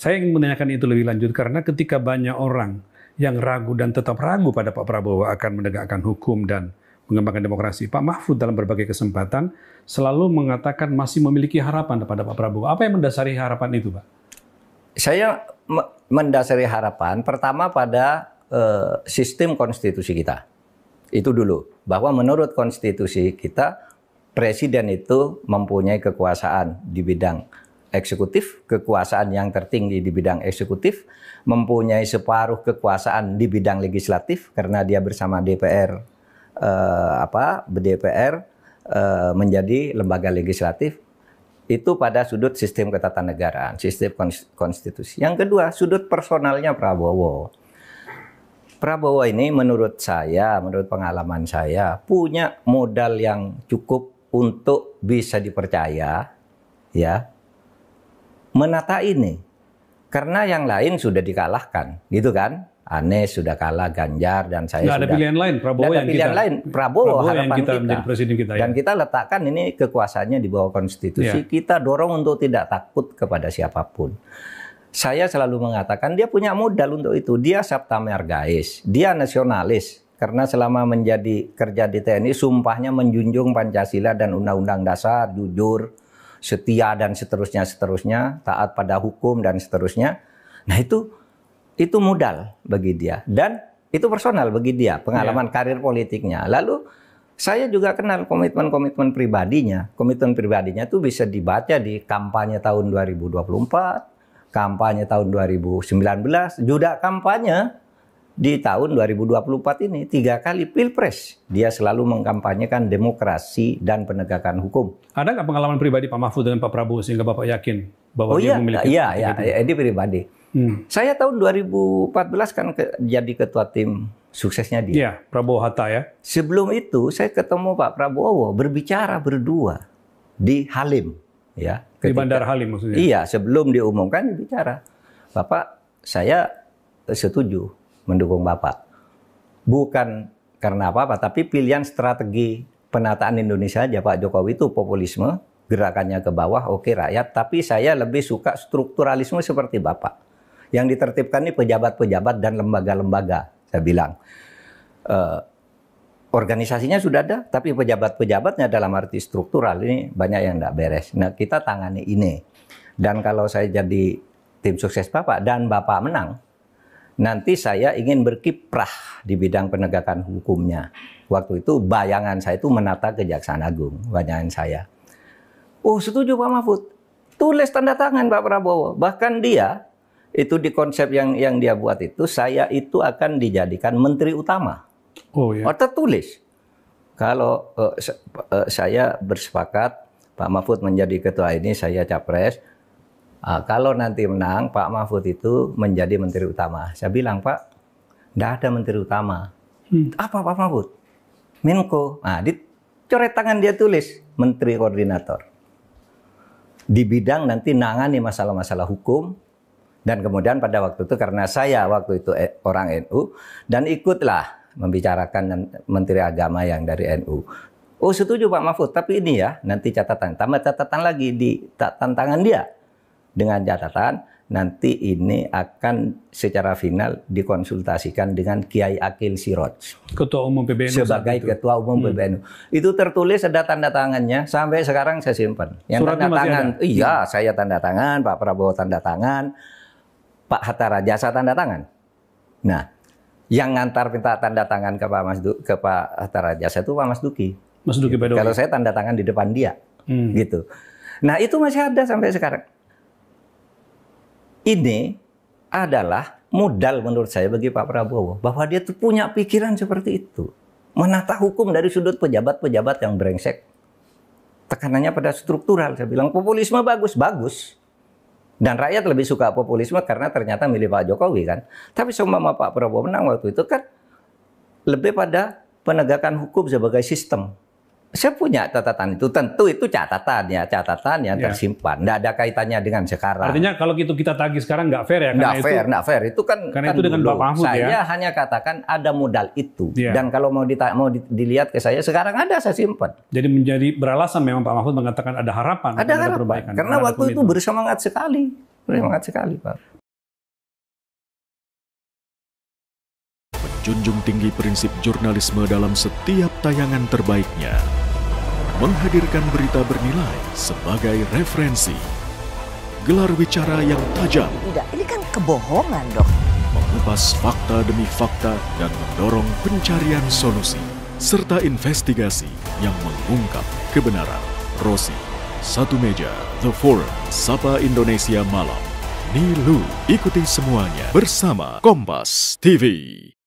Saya ingin menanyakan itu lebih lanjut karena ketika banyak orang yang ragu dan tetap ragu pada Pak Prabowo akan menegakkan hukum dan mengembangkan demokrasi. Pak Mahfud dalam berbagai kesempatan selalu mengatakan masih memiliki harapan kepada Pak Prabowo. Apa yang mendasari harapan itu, Pak? Saya mendasari harapan pertama pada eh, sistem konstitusi kita. Itu dulu, bahwa menurut konstitusi kita presiden itu mempunyai kekuasaan di bidang eksekutif, kekuasaan yang tertinggi di bidang eksekutif, mempunyai separuh kekuasaan di bidang legislatif karena dia bersama DPR eh, apa DPR eh, menjadi lembaga legislatif itu pada sudut sistem ketatanegaraan, sistem konstitusi. Yang kedua, sudut personalnya Prabowo. Prabowo ini menurut saya, menurut pengalaman saya, punya modal yang cukup untuk bisa dipercaya, ya, menata ini. Karena yang lain sudah dikalahkan, gitu kan? Aneh sudah kalah, Ganjar dan saya Nggak sudah. ada pilihan lain, Prabowo yang pilihan kita. lain, Prabowo, Prabowo harapan yang kita, kita. presiden kita. Ya. Dan kita letakkan ini kekuasaannya di bawah konstitusi. Ya. Kita dorong untuk tidak takut kepada siapapun. Saya selalu mengatakan dia punya modal untuk itu. Dia sabta mergais, dia nasionalis. Karena selama menjadi kerja di TNI, sumpahnya menjunjung Pancasila dan Undang-Undang Dasar, jujur, setia dan seterusnya seterusnya, taat pada hukum dan seterusnya. Nah, itu itu modal bagi dia dan itu personal bagi dia, pengalaman yeah. karir politiknya. Lalu saya juga kenal komitmen-komitmen pribadinya. Komitmen pribadinya itu bisa dibaca di kampanye tahun 2024, kampanye tahun 2019, juga kampanye di tahun 2024 ini tiga kali pilpres dia selalu mengkampanyekan demokrasi dan penegakan hukum. Ada nggak pengalaman pribadi Pak Mahfud dengan Pak Prabowo sehingga Bapak yakin bahwa oh, dia iya, memiliki? Iya, iya, iya, ini pribadi. Hmm. Saya tahun 2014 kan ke, jadi ketua tim suksesnya dia. Iya, Prabowo Hatta ya. Sebelum itu saya ketemu Pak Prabowo berbicara berdua di Halim, ya. Ketika, di Bandar Halim maksudnya. Iya, sebelum diumumkan bicara. Bapak, saya setuju mendukung Bapak. Bukan karena apa-apa, tapi pilihan strategi penataan Indonesia aja Pak Jokowi itu populisme, gerakannya ke bawah, oke okay, rakyat, tapi saya lebih suka strukturalisme seperti Bapak. Yang ditertibkan ini pejabat-pejabat dan lembaga-lembaga, saya bilang. Uh, organisasinya sudah ada, tapi pejabat-pejabatnya dalam arti struktural ini banyak yang tidak beres. Nah, kita tangani ini. Dan kalau saya jadi tim sukses Bapak dan Bapak menang, nanti saya ingin berkiprah di bidang penegakan hukumnya. Waktu itu bayangan saya itu menata Kejaksaan Agung, bayangan saya. Oh setuju Pak Mahfud, tulis tanda tangan Pak Prabowo. Bahkan dia itu di konsep yang yang dia buat itu saya itu akan dijadikan menteri utama. Oh ya. Atau tulis. Kalau uh, saya bersepakat Pak Mahfud menjadi ketua ini, saya capres. Uh, kalau nanti menang, Pak Mahfud itu menjadi menteri utama. Saya bilang, Pak, tidak ada menteri utama. Hmm. Apa Pak Mahfud? Menko. Nah, coret tangan dia tulis, menteri koordinator. Di bidang nanti nangani masalah-masalah hukum, dan kemudian pada waktu itu karena saya waktu itu eh, orang NU, dan ikutlah membicarakan menteri agama yang dari NU. Oh setuju Pak Mahfud, tapi ini ya nanti catatan, tambah catatan lagi di tantangan dia dengan catatan nanti ini akan secara final dikonsultasikan dengan Kiai Akil Siroj. Ketua Umum PBNU. Sebagai itu. Ketua Umum hmm. PBNU. Itu tertulis ada tanda tangannya, sampai sekarang saya simpan. Yang Suratnya tanda tangan, ada? iya hmm. saya tanda tangan, Pak Prabowo tanda tangan, Pak Hatta Rajasa tanda tangan. Nah, yang ngantar minta tanda tangan ke Pak Mas du, ke Pak Hatta Rajasa itu Pak Mas Duki. Mas Duki Kalau saya tanda tangan di depan dia. Hmm. Gitu. Nah, itu masih ada sampai sekarang ini adalah modal menurut saya bagi Pak Prabowo bahwa dia tuh punya pikiran seperti itu. Menata hukum dari sudut pejabat-pejabat yang brengsek. Tekanannya pada struktural. Saya bilang populisme bagus, bagus. Dan rakyat lebih suka populisme karena ternyata milih Pak Jokowi kan. Tapi seumpama Pak Prabowo menang waktu itu kan lebih pada penegakan hukum sebagai sistem saya punya catatan itu tentu itu catatan ya catatan yang iya. tersimpan tidak ada kaitannya dengan sekarang artinya kalau itu kita tagih sekarang nggak fair ya nggak fair nggak fair itu kan karena kan itu dengan dulu. Pak Mahfud ya. saya ya? hanya katakan ada modal itu yeah. dan kalau mau dita- mau dilihat ke saya sekarang ada saya simpan jadi menjadi beralasan memang Pak Mahfud mengatakan ada harapan ada, harapan. ada perbaikan karena waktu itu bersemangat sekali bersemangat sekali Pak menjunjung tinggi prinsip jurnalisme dalam setiap tayangan terbaiknya, menghadirkan berita bernilai sebagai referensi, gelar bicara yang tajam. Tidak, ini kan kebohongan dok. Mengupas fakta demi fakta dan mendorong pencarian solusi, serta investigasi yang mengungkap kebenaran. Rosi, Satu Meja, The Forum, Sapa Indonesia Malam. Nilu. Ikuti semuanya bersama Kompas TV.